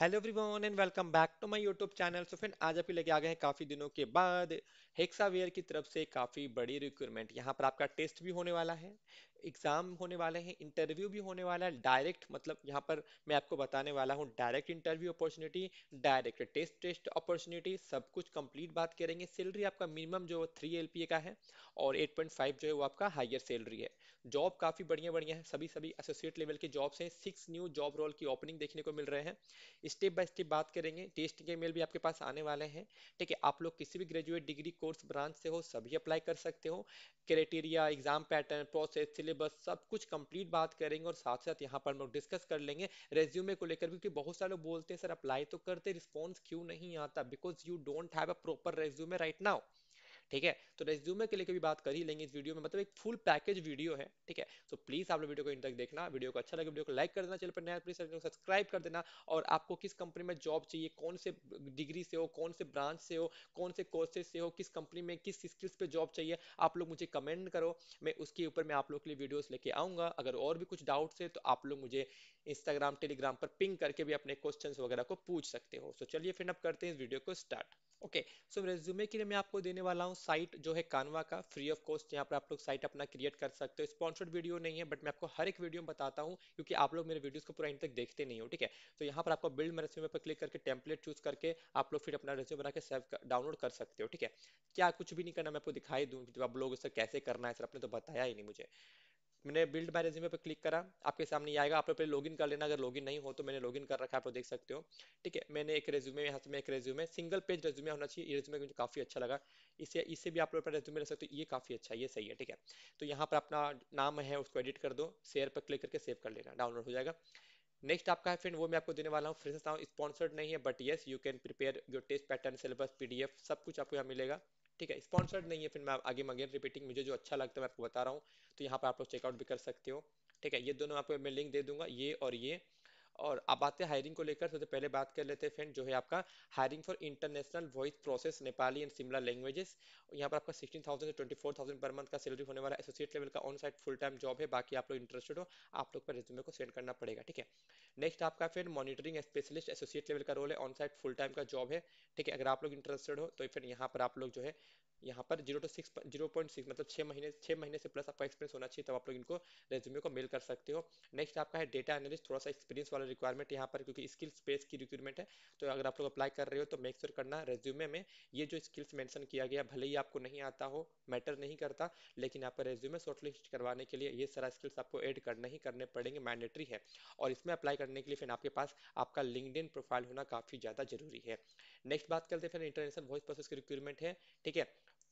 hello everyone and welcome back to my YouTube channel so friend आज आप लेके आ गए हैं काफ़ी दिनों के बाद हेक्सावेयर की तरफ से काफ़ी बड़ी रिक्वायरमेंट यहाँ पर आपका टेस्ट भी होने वाला है एग्जाम होने वाले हैं इंटरव्यू भी होने वाला है डायरेक्ट मतलब यहाँ पर मैं आपको बताने वाला हूँ direct interview opportunity direct test test opportunity सब कुछ कंप्लीट बात करेंगे सैलरी आपका मिनिमम जो थ्री एल का है और 8.5 जो है वो आपका हायर सैलरी है जॉब काफ़ी बढ़िया बढ़िया है सभी सभी एसोसिएट लेवल के जॉब्स हैं सिक्स न्यू जॉब रोल की ओपनिंग देखने को मिल रहे हैं स्टेप बाय स्टेप बात करेंगे टेस्ट के मेल भी आपके पास आने वाले हैं ठीक है आप लोग किसी भी ग्रेजुएट डिग्री कोर्स ब्रांच से हो सभी अप्लाई कर सकते हो criteria exam pattern process syllabus सब कुछ कंप्लीट बात करेंगे और साथ साथ यहाँ पर हम लोग डिस्कस कर लेंगे रेज्यूमे को लेकर क्योंकि बहुत सारे लोग बोलते हैं सर अप्लाई तो करते रिस्पॉन्स क्यों नहीं आता बिकॉज यू डोंट है प्रॉपर रेज्यूमे राइट नाउ ठीक है तो रेज्यूमे के लिए भी बात कर ही लेंगे इस वीडियो में मतलब एक फुल पैकेज वीडियो है ठीक है तो प्लीज आप लोग वीडियो को इन तक देखना वीडियो को अच्छा लगे वीडियो को लाइक कर देना चैनल पर नया प्लीज सब्सक्राइब कर देना और आपको किस कंपनी में जॉब चाहिए कौन से डिग्री से हो कौन से ब्रांच से हो कौन से कोर्सेज से हो किस कंपनी में किस स्किल्स पे जॉब चाहिए आप लोग मुझे कमेंट करो मैं उसके ऊपर मैं आप लोग के लिए वीडियोस लेके आऊंगा अगर और भी कुछ डाउट्स है तो आप लोग मुझे इंस्टाग्राम टेलीग्राम पर पिंग करके भी अपने क्वेश्चंस वगैरह को पूछ सकते हो सो चलिए फिर अब करते हैं इस वीडियो को स्टार्ट ओके सो रेज्यूमे के लिए मैं आपको देने वाला हूँ साइट जो है कानवा का फ्री ऑफ कॉस्ट यहाँ पर आप लोग साइट अपना क्रिएट कर सकते हो स्पॉन्सर्ड वीडियो नहीं है बट मैं आपको हर एक वीडियो में बताता हूँ क्योंकि आप लोग मेरे वीडियोस को पूरा इंड तक देखते नहीं हो ठीक है तो यहाँ पर आपको बिल्ड रेज्यूमे पर क्लिक करके टेम्पलेट चूज करके आप लोग फिर अपना रेज्यूमे बना के सेव डाउनलोड कर सकते हो ठीक है क्या कुछ भी नहीं करना मैं आपको दिखाई दूँ आप लोग इसे कैसे करना है सर आपने तो बताया ही नहीं मुझे मैंने बिल्ड माई रेज्यूमे पर क्लिक करा आपके सामने आएगा आप लोग पहले लॉगिन कर लेना अगर लॉगिन नहीं हो तो मैंने लॉगिन कर रखा है आप लोग देख सकते हो ठीक है मैंने एक रेज्यूमे यहाँ से मैं एक रेज्यूमे सिंगल पेज रेज्यूमे होना चाहिए ये रेज्यूमे मुझे काफ़ी अच्छा लगा इसे इसे भी आप लोग अपना रेज्यूमे रख सकते हो ये काफ़ी अच्छा ये सही है ठीक है तो यहाँ पर अपना नाम है उसको एडिट कर दो शेयर पर क्लिक करके सेव कर लेना डाउनलोड हो जाएगा नेक्स्ट आपका है फ्रेंड वो मैं आपको देने वाला हूँ फिर से स्पॉन्सर्ड नहीं है but yes you can prepare your test pattern syllabus PDF सब कुछ आपको यहाँ मिलेगा ठीक है स्पॉन्सर्ड नहीं है फिर मैं आगे अगेन रिपीटिंग मुझे जो अच्छा लगता है मैं आपको बता रहा हूँ तो यहाँ पर आप लोग चेकआउट भी कर सकते हो ठीक है ये दोनों आपको मैं लिंक दे दूंगा ये और ये और अब आते हैं हायरिंग को लेकर सबसे पहले बात कर लेते हैं फ्रेंड जो है आपका hiring for international voice process Nepali and Sinhala languages यहाँ पर आपका सिक्सटीन थाउजेंड से twenty four thousand per month का सैलरी होने वाला एसोसिएट लेवल का onsite full time job है बाकी आप लोग इंटरेस्टेड हो आप लोग पर रिज्यूमे को सेंड करना पड़ेगा ठीक है नेक्स्ट आपका फिर मॉनिटरिंग स्पेशलिस्ट एसोसिएट लेवल का रोल है ऑन साइड फुल टाइम का जॉब है ठीक है अगर आप लोग इंटरेस्टेड हो तो फिर यहाँ पर आप लोग जो है यहाँ पर zero two six zero point six मतलब छः महीने छः महीने से प्लस आपका एक्सपीरियंस होना चाहिए तब आप लोग इनको रेज्यूमे को मेल कर सकते हो नेक्स्ट आपका है डेटा एनालिस्ट थोड़ा सा एक्सपीरियंस वाला वाला रिक्वायरमेंट यहाँ पर क्योंकि स्किल्स बेस की रिक्वायरमेंट है तो अगर आप लोग अप्लाई कर रहे हो तो मेक श्योर करना रेज्यूमे में ये जो स्किल्स मेंशन किया गया भले ही आपको नहीं आता हो मैटर नहीं करता लेकिन यहाँ पर रेज्यूमे शॉर्टलिस्ट करवाने के लिए ये सारा स्किल्स आपको एड करना ही करने पड़ेंगे मैंडेटरी है और इसमें अप्लाई करने के लिए फिर आपके पास आपका लिंकड प्रोफाइल होना काफ़ी ज़्यादा जरूरी है नेक्स्ट बात करते हैं फिर इंटरनेशनल वॉइस प्रोसेस की रिक्वायरमेंट है ठीक है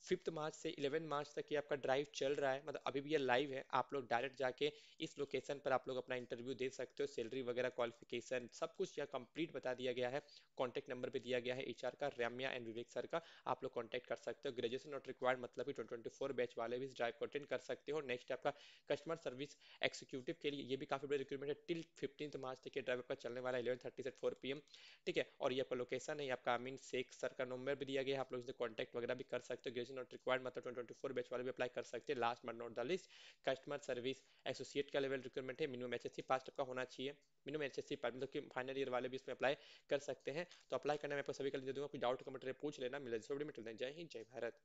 फिफ्थ मार्च से इलेवन मार्च तक ये आपका ड्राइव चल रहा है मतलब अभी भी ये लाइव है आप लोग डायरेक्ट जाके इस लोकेशन पर आप लोग अपना इंटरव्यू दे सकते हो सैलरी वगैरह क्वालिफिकेशन सब कुछ यह कंप्लीट बता दिया गया है कॉन्टैक्ट नंबर भी दिया गया है एच का रैमिया एंड विवेक सर का आप लोग कॉन्टैक्ट कर सकते हो ग्रेजुएशन नॉट रिक्वायर्ड मतलब कि ट्वेंटी बैच वाले भी इस ड्राइव को अटेंड कर सकते हो नेक्स्ट आपका कस्टमर सर्विस एक्सिक्यूटिव के लिए ये भी काफी बड़ी रिक्रूटमेंट है टिल फिफ्टीन मार्च तक ये ड्राइव आपका चलने वाला है इलेवन थर्टी से फोर पी ठीक है और ये आपका लोकेशन है आपका आमीन शेख सर का नंबर भी दिया गया है आप लोग इसे कॉन्टैक्ट वगैरह भी कर सकते हो इज नॉट रिक्वायर्ड मतलब 2024 बैच वाले भी अप्लाई कर सकते हैं last but not the least customer service associate का लेवल रिक्वायरमेंट है मिनिमम एच एस पास का होना चाहिए मिनिमम एच एस पास मतलब कि फाइनल ईयर वाले भी इसमें अप्लाई कर सकते हैं तो अप्लाई करने में आपको सभी का दे दूंगा कोई डाउट तो कमेंट पूछ लेना मिले जय हिंद जय भारत